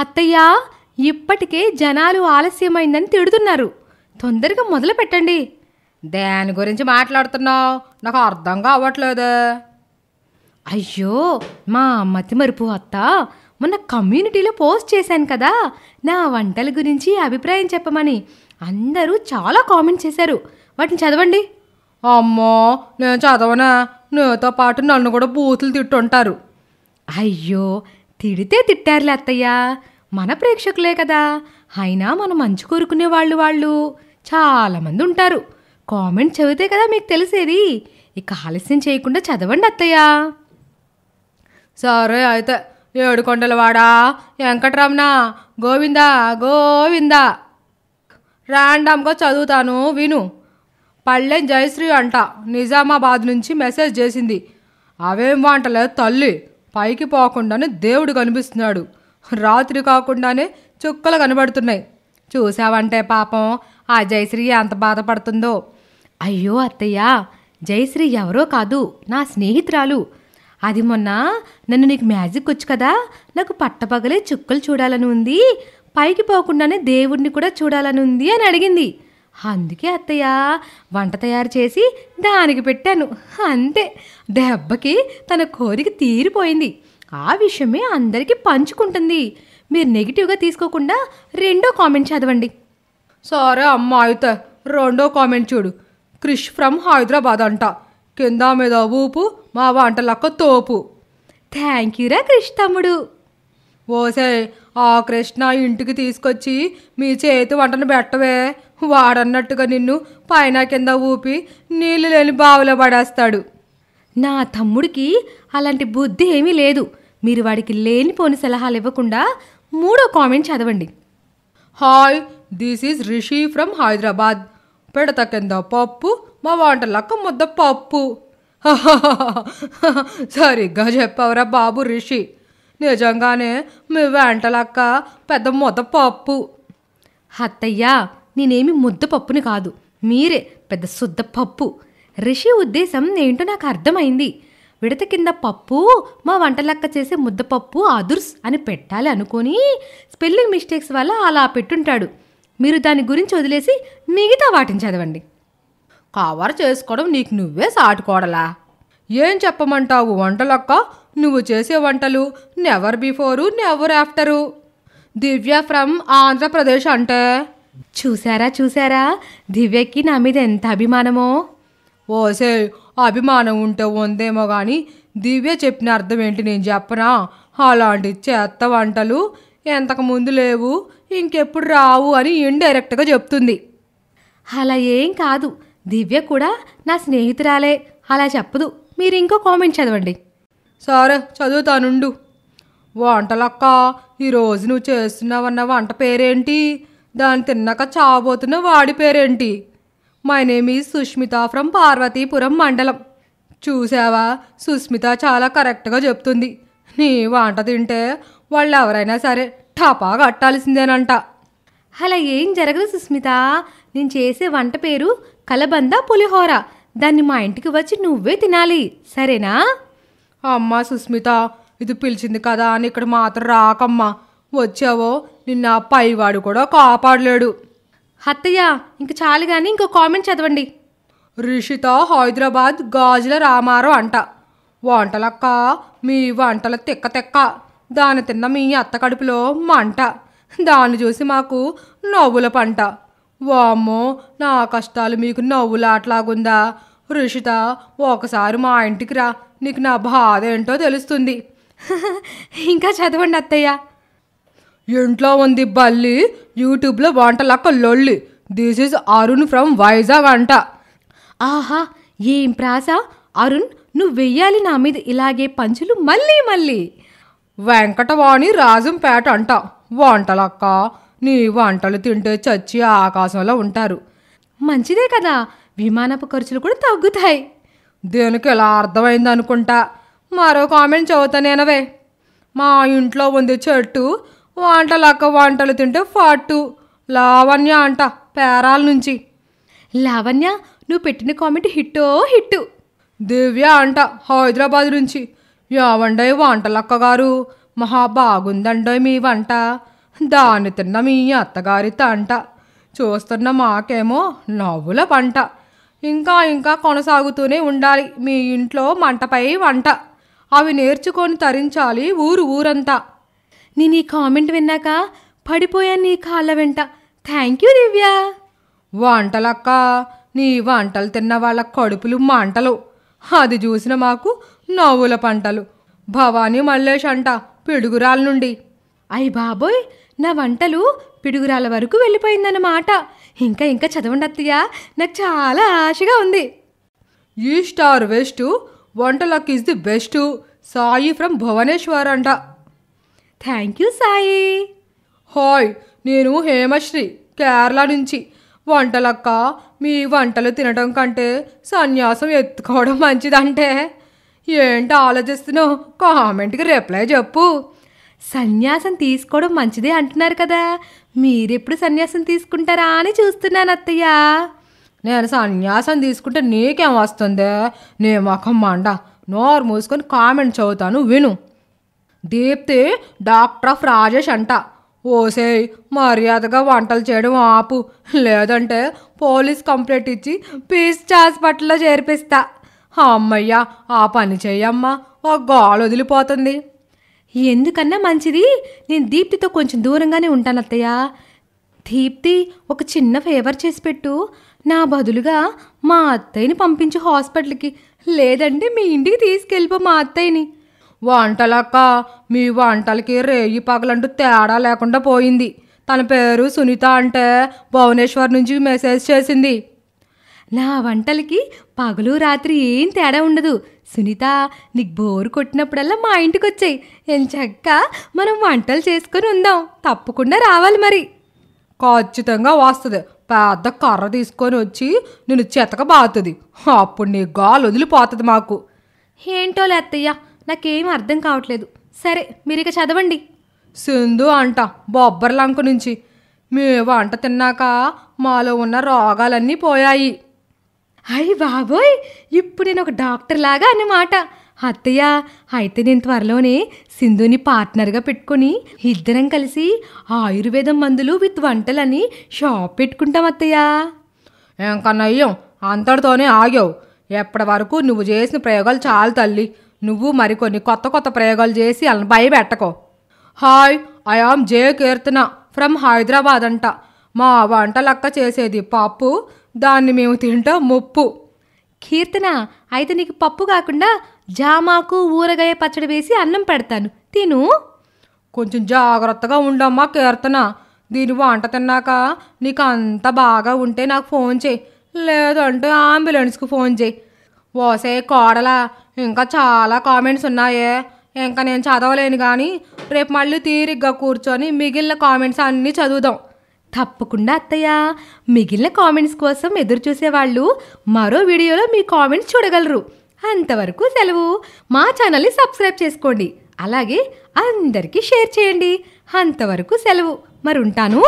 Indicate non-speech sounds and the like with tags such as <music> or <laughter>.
అత్తయ్య ఇప్పటికే జనాలు ఆలస్యమైందని తిడుతున్నారు తొందరగా మొదలు పెట్టండి దాని గురించి మాట్లాడుతున్నావు నాకు అర్థం కావట్లేదు అయ్యో మా అమ్మతి మరుపు అత్త మొన్న కమ్యూనిటీలో పోస్ట్ చేశాను కదా నా వంటల గురించి అభిప్రాయం చెప్పమని అందరూ చాలా కామెంట్ చేశారు వాటిని చదవండి అమ్మో నేను చదవనా నాతో పాటు నన్ను కూడా బూతులు తిట్టుంటారు అయ్యో తిడితే తిట్టారులే అత్తయ్య మన ప్రేక్షకులే కదా అయినా మనం మంచి కోరుకునే వాళ్ళు వాళ్ళు చాలామంది ఉంటారు కామెంట్ చదివితే కదా మీకు తెలిసేది ఇక ఆలస్యం చేయకుండా చదవండి అత్తయ్య సరే అయితే ఏడుకొండలవాడా వెంకటరమణ గోవిందా గోవిందా ర్యాండమ్గా చదువుతాను విను పళ్ళెం జయశ్రీ అంట నిజామాబాద్ నుంచి మెసేజ్ చేసింది అవేం వంటలేదు తల్లి పైకి పోకుండానే దేవుడు కనిపిస్తున్నాడు రాత్రి కాకుండానే చుక్కలు కనబడుతున్నాయి చూసావంటే పాపం ఆ జయశ్రీ ఎంత బాధపడుతుందో అయ్యో అత్తయ్య జయశ్రీ ఎవరో కాదు నా స్నేహితురాలు అది మొన్న నన్ను నీకు మ్యాజిక్ వచ్చు కదా నాకు పట్టపగలే చుక్కలు చూడాలని ఉంది పైకి పోకుండానే దేవుడిని కూడా చూడాలని ఉంది అని అడిగింది అందుకే అత్తయ్య వంట తయారు చేసి దానికి పెట్టాను అంతే దెబ్బకి తన కోరిక తీరిపోయింది ఆ విషయమే అందరికీ పంచుకుంటుంది మీరు నెగిటివ్గా తీసుకోకుండా రెండో కామెంట్ చదవండి సారే అమ్మ అయితే రెండో కామెంట్ చూడు క్రిష్ ఫ్రమ్ హైదరాబాద్ అంట కింద మీద ఊపు మా వంటలక్క తోపు థ్యాంక్ యూరా క్రిష్ తమ్ముడు ఓసే ఆ కృష్ణ ఇంటికి తీసుకొచ్చి మీ చేతి వంటను పెట్టవే వాడన్నట్టుగా నిన్ను పైన కింద ఊపి నీళ్లు లేని బావులో పడేస్తాడు నా తమ్ముడికి అలాంటి బుద్ధి ఏమీ లేదు మీరు వాడికి లేనిపోని సలహాలు ఇవ్వకుండా మూడో కామెంట్ చదవండి hi this is Rishi from Hyderabad పెడత కింద పప్పు మా వంట లక్క ముద్ద పప్పు <laughs> సరిగ్గా చెప్పవరా బాబు రిషి నిజంగానే మీ వెంటలక్క పెద్ద ముద్ద పప్పు అత్తయ్యా నేనేమి ముద్ద పప్పుని కాదు మీరే పెద్ద శుద్ధ పప్పు రిషి ఉద్దేశం ఏంటో నాకు అర్థమైంది విడత కింద పప్పు మా వంటలక్క చేసే ముద్దపప్పు అదుర్స్ అని పెట్టాలి అనుకొని స్పెల్లింగ్ మిస్టేక్స్ వల్ల అలా పెట్టుంటాడు మీరు దాని గురించి వదిలేసి మిగతా వాటిని చదవండి కవర్ చేసుకోవడం నీకు నువ్వే సాటుకోడలా ఏం చెప్పమంటావు వంటలక్క నువ్వు చేసే వంటలు never before never after Divya from Andhra Pradesh అంటే చూసారా చూసారా దివ్యకి నా మీద ఎంత అభిమానమో ఓసే అభిమానం ఉంటే ఉందేమో కానీ దివ్య చెప్పిన అర్థం ఏంటి నేను చెప్పనా అలాంటి చేత్త వంటలు ఎంతకు ముందు లేవు ఇంకెప్పుడు రావు అని ఇండైరెక్ట్గా చెప్తుంది అలా ఏం కాదు దివ్య కూడా నా స్నేహితురాలే అలా చెప్పదు మీరు ఇంకో కామెంట్ చదవండి సరే చదువుతానుండు వంటలక్క ఈరోజు నువ్వు చేస్తున్నావన్న వంట పేరేంటి దాన్ని తిన్నాక చావబోతున్న వాడి పేరేంటి my name is Sushmita from Parvathipuram మండలం చూసావా సుస్మిత చాలా కరెక్ట్గా చెప్తుంది నీ వంట తింటే వాళ్ళు ఎవరైనా సరే టపా కట్టాల్సిందేనంట అలా ఏం జరగదు సుస్మిత నేను చేసే వంట పేరు కలబంద పులిహోర దాన్ని మా ఇంటికి వచ్చి నువ్వే తినాలి సరేనా అమ్మా సుస్మిత ఇది పిలిచింది కదా అని ఇక్కడ మాత్రం రాకమ్మా వచ్చావో నిన్న పైవాడు కూడా కాపాడలేడు అత్తయ్య ఇంక చాలు కానీ ఇంకో కామెంట్ చదవండి రిషిత హైదరాబాద్ గాజుల రామారావు అంట వంటలక్క మీ వంటల తిక్క తెక్క దాని తిన్న మీ అత్త కడుపులో మంట దాన్ని చూసి మాకు నవ్వుల పంట వామ్మో నా కష్టాలు మీకు నవ్వులాట్లాగుందా రిషిత ఒకసారి మా ఇంటికి రా నీకు నా బాధ ఏంటో తెలుస్తుంది ఇంకా చదవండి అత్తయ్య ఇంట్లో ఉంది బల్లి యూట్యూబ్లో వంటలక్క లొల్లి this is Arun from Vizag అంట ఆహా ఏం ప్రాస అరుణ్ నువ్వు వెయ్యాలి నా మీద ఇలాగే పంచులు మళ్ళీ మళ్ళీ వెంకటవాణి రాజంపేట అంట వంటలక్క నీ వంటలు తింటే చచ్చి ఆకాశంలో ఉంటారు మంచిదే కదా విమానపు ఖర్చులు కూడా తగ్గుతాయి దీనికి ఎలా అర్థమైంది అనుకుంటా మరో కామెంట్ చదువుతానేనవే మా ఇంట్లో ఉంది చెట్టు వంటలక్క వంటలు తింటే ఫాటు లావణ్య అంట పేరాల నుంచి లావణ్య నువ్వు పెట్టిన కామెంట్ హిట్టో హిట్టు దివ్య అంట హైదరాబాద్ నుంచి యావండోయ్ వంటలక్క గారు మహా బాగుందండోయ్ మీ వంట దాన్ని తిన్న మీ అత్తగారి తంట చూస్తున్న మాకేమో నవ్వుల పంట ఇంకా ఇంకా కొనసాగుతూనే ఉండాలి మీ ఇంట్లో మంటపై వంట అవి నేర్చుకొని తరించాలి ఊరు ఊరంతా నేను ఈ కామెంట్ విన్నాక పడిపోయాను నీ కాళ్ళ వెంట థ్యాంక్ యూ దివ్య వంటలక్క నీ వంటలు తిన్న వాళ్ళ కడుపులు మంటలు అది చూసిన మాకు నవ్వుల పంటలు భవానీ మల్లేష్ అంట పిడుగురాల నుండి అయ్యి బాబోయ్ నా వంటలు పిడుగురాల వరకు వెళ్ళిపోయిందన్నమాట ఇంకా ఇంకా చదవండి నాకు చాలా ఆశగా ఉంది ఈ స్టార్ వెస్ట్ వంటలకి is the best Sai from Bhubaneswar అంట థ్యాంక్ యూ సాయి హాయ్ నేను హేమశ్రీ కేరళ నుంచి వంటలక్క మీ వంటలు తినడం కంటే సన్యాసం ఎత్తుకోవడం మంచిదంటే ఏంటి ఆలోచిస్తున్నావు కామెంట్కి రిప్లై చెప్పు సన్యాసం తీసుకోవడం మంచిదే అంటున్నారు కదా మీరెప్పుడు సన్యాసం తీసుకుంటారా అని చూస్తున్నాను అత్తయ్య నేను సన్యాసం తీసుకుంటే నీకేం వస్తుంది నీ మఖం మండ నోరు మూసుకొని కామెంట్ చదువుతాను విను దీప్తి డాక్టర్ ఆఫ్ రాజేష్ అంట ఓసే మర్యాదగా వంటలు చేయడం ఆపు లేదంటే పోలీస్ కంప్లైంట్ ఇచ్చి చార్జ్ హాస్పిటల్లో చేర్పిస్తా అమ్మయ్యా ఆ పని చెయ్యమ్మా ఒక గాలు వదిలిపోతుంది ఎందుకన్నా మంచిది నేను దీప్తితో కొంచెం దూరంగానే ఉంటాను అత్తయ్య దీప్తి ఒక చిన్న ఫేవర్ చేసి పెట్టు నా బదులుగా మా అత్తయ్యని పంపించి హాస్పిటల్కి లేదంటే మీ ఇంటికి తీసుకెళ్ళిపో మా అత్తయ్యని వంటలక్క మీ వంటలకి రేయి పగలంటూ తేడా లేకుండా పోయింది తన పేరు సునీత అంటే భువనేశ్వర్ నుంచి మెసేజ్ చేసింది నా వంటలకి పగలు రాత్రి ఏం తేడా ఉండదు సునీత నీకు బోరు కొట్టినప్పుడల్లా మా ఇంటికి వచ్చాయి ఎంచక్క మనం వంటలు చేసుకొని ఉందాం తప్పకుండా రావాలి మరి ఖచ్చితంగా వస్తుంది పెద్ద కర్ర తీసుకొని వచ్చి నేను చెతక బాతుంది అప్పుడు నీ గాలు వదిలిపోతుంది మాకు ఏంటో లేత్తయ్యా నాకేం అర్థం కావట్లేదు సరే మీరిక చదవండి సింధు అంట బొబ్బర్లంక నుంచి మేము అంట తిన్నాక మాలో ఉన్న రోగాలన్నీ పోయాయి అయ్యి బాబోయ్ ఇప్పుడు నేను ఒక డాక్టర్ లాగా అన్నమాట అత్తయ్య అయితే నేను త్వరలోనే సింధుని పార్ట్నర్గా పెట్టుకొని ఇద్దరం కలిసి ఆయుర్వేదం మందులు విత్ వంటలని షాప్ పెట్టుకుంటాం అత్తయ్య అయ్యో అంతటితోనే ఆగావు ఎప్పటి వరకు నువ్వు చేసిన ప్రయోగాలు చాలు తల్లి నువ్వు మరికొన్ని కొత్త కొత్త ప్రయోగాలు చేసి వాళ్ళని భయపెట్టకో hi I am J Keerthana from Hyderabad అంట మా వంటలక్క చేసేది పప్పు దాన్ని మేము తింటాం ముప్పు కీర్తన అయితే నీకు పప్పు కాకుండా జామాకు ఊరగాయ పచ్చడి వేసి అన్నం పెడతాను తిను కొంచెం జాగ్రత్తగా ఉండమ్మా కీర్తన దీని వంట తిన్నాక నీకు అంత బాగా ఉంటే నాకు ఫోన్ చేయి లేదంటే అంబులెన్స్కి ఫోన్ చేయి ఓసే కోడలా ఇంకా చాలా కామెంట్స్ ఉన్నాయే ఇంకా నేను చదవలేను కానీ రేపు మళ్ళీ తీరిగ్గా కూర్చొని మిగిలిన కామెంట్స్ అన్నీ చదువుదాం తప్పకుండా అత్తయ్య మిగిలిన కామెంట్స్ కోసం ఎదురు చూసేవాళ్ళు మరో వీడియోలో మీ కామెంట్స్ చూడగలరు అంతవరకు సెలవు మా ఛానల్ని సబ్స్క్రైబ్ చేసుకోండి అలాగే అందరికీ షేర్ చేయండి అంతవరకు సెలవు మరి ఉంటాను